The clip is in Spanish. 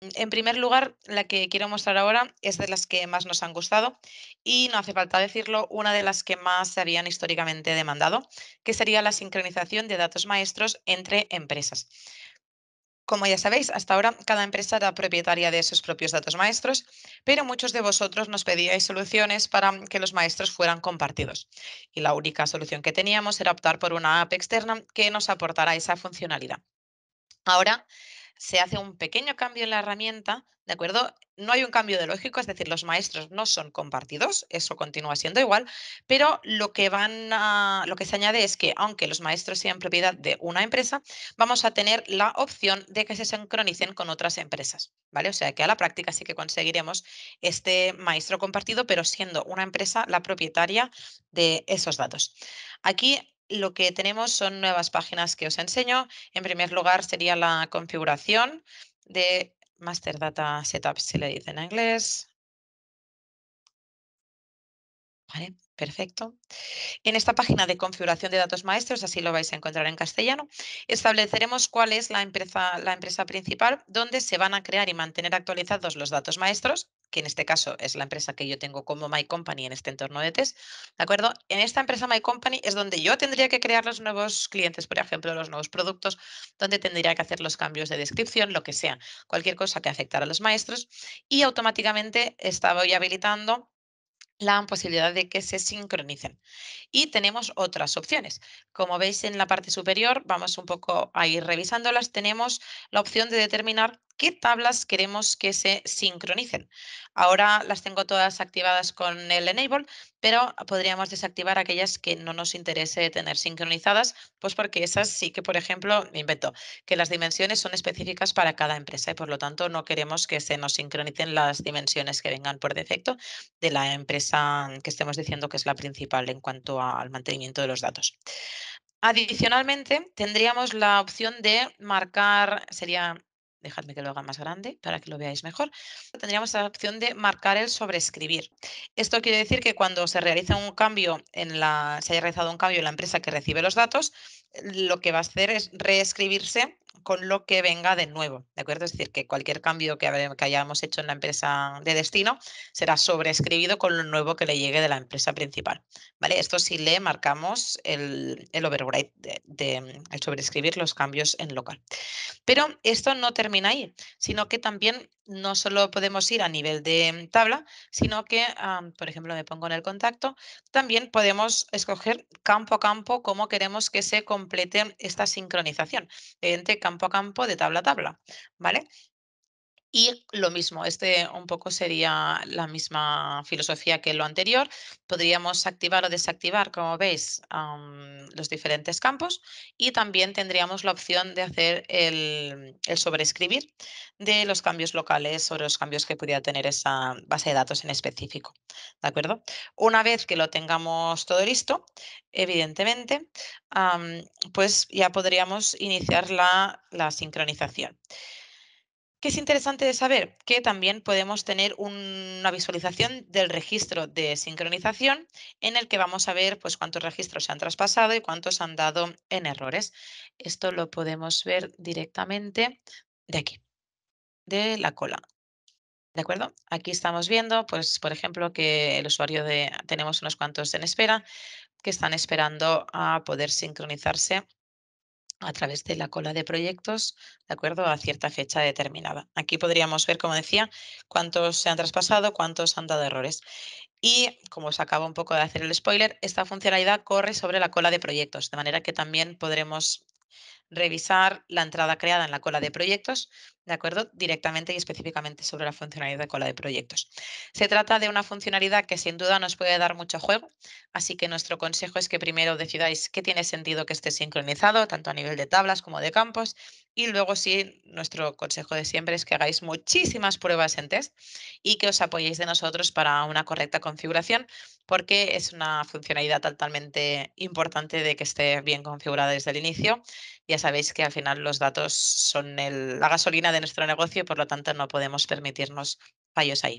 En primer lugar, la que quiero mostrar ahora es de las que más nos han gustado y no hace falta decirlo, una de las que más se habían históricamente demandado, que sería la sincronización de datos maestros entre empresas. Como ya sabéis, hasta ahora cada empresa era propietaria de sus propios datos maestros, pero muchos de vosotros nos pedíais soluciones para que los maestros fueran compartidos. Y la única solución que teníamos era optar por una app externa que nos aportara esa funcionalidad. Ahora, se hace un pequeño cambio en la herramienta, ¿de acuerdo? No hay un cambio de lógico, es decir, los maestros no son compartidos, eso continúa siendo igual, pero lo que van a, lo que se añade es que aunque los maestros sean propiedad de una empresa, vamos a tener la opción de que se sincronicen con otras empresas, ¿vale? O sea, que a la práctica sí que conseguiremos este maestro compartido, pero siendo una empresa la propietaria de esos datos. Aquí lo que tenemos son nuevas páginas que os enseño. En primer lugar sería la configuración de Master Data Setup, si le dice en inglés, Vale, perfecto. En esta página de configuración de datos maestros, así lo vais a encontrar en castellano, estableceremos cuál es la empresa, la empresa principal donde se van a crear y mantener actualizados los datos maestros, que en este caso es la empresa que yo tengo como My Company en este entorno de test. ¿De acuerdo? En esta empresa My Company es donde yo tendría que crear los nuevos clientes, por ejemplo, los nuevos productos, donde tendría que hacer los cambios de descripción, lo que sea, cualquier cosa que afectara a los maestros. Y automáticamente estaba habilitando la posibilidad de que se sincronicen. Y tenemos otras opciones. Como veis en la parte superior, vamos un poco a ir revisándolas, tenemos la opción de determinar qué tablas queremos que se sincronicen. Ahora las tengo todas activadas con el Enable, pero podríamos desactivar aquellas que no nos interese tener sincronizadas, pues porque esas sí que, por ejemplo, invento, que las dimensiones son específicas para cada empresa y por lo tanto no queremos que se nos sincronicen las dimensiones que vengan por defecto de la empresa que estemos diciendo que es la principal en cuanto al mantenimiento de los datos. Adicionalmente, tendríamos la opción de marcar, sería, dejadme que lo haga más grande para que lo veáis mejor, tendríamos la opción de marcar el sobreescribir. Esto quiere decir que cuando se realiza un cambio, en la, se haya realizado un cambio en la empresa que recibe los datos, lo que va a hacer es reescribirse con lo que venga de nuevo, ¿de acuerdo? Es decir, que cualquier cambio que, hayamos hecho en la empresa de destino será sobreescribido con lo nuevo que le llegue de la empresa principal, ¿vale? Esto sí le marcamos el, el de, sobreescribir los cambios en local. Pero esto no termina ahí, sino que también no solo podemos ir a nivel de tabla, sino que, ah, por ejemplo, me pongo en el contacto, también podemos escoger campo a campo cómo queremos que se complete esta sincronización entre campo campo a campo, de tabla a tabla, ¿vale? Y lo mismo, este un poco sería la misma filosofía que lo anterior. Podríamos activar o desactivar, como veis, los diferentes campos y también tendríamos la opción de hacer el, el de los cambios locales o los cambios que pudiera tener esa base de datos en específico. ¿De acuerdo? Una vez que lo tengamos todo listo, evidentemente, pues ya podríamos iniciar la, la sincronización. ¿Qué es interesante de saber? Que también podemos tener una visualización del registro de sincronización en el que vamos a ver pues, cuántos registros se han traspasado y cuántos han dado en errores. Esto lo podemos ver directamente de aquí, de la cola. ¿De acuerdo? Aquí estamos viendo, pues, por ejemplo, que el usuario de... tenemos unos cuantos en espera que están esperando a poder sincronizarse a través de la cola de proyectos, de acuerdo a cierta fecha determinada. Aquí podríamos ver, como decía, cuántos se han traspasado, cuántos han dado errores. Y como os acabo un poco de hacer el spoiler, esta funcionalidad corre sobre la cola de proyectos, de manera que también podremos revisar la entrada creada en la cola de proyectos ¿de acuerdo? Directamente y específicamente sobre la funcionalidad de cola de proyectos. Se trata de una funcionalidad que sin duda nos puede dar mucho juego, así que nuestro consejo es que primero decidáis qué tiene sentido que esté sincronizado, tanto a nivel de tablas como de campos, y luego sí, nuestro consejo de siempre es que hagáis muchísimas pruebas en test y que os apoyéis de nosotros para una correcta configuración, porque es una funcionalidad totalmente importante de que esté bien configurada desde el inicio. Ya sabéis que al final los datos son la gasolina de nuestro negocio por lo tanto no podemos permitirnos fallos ahí.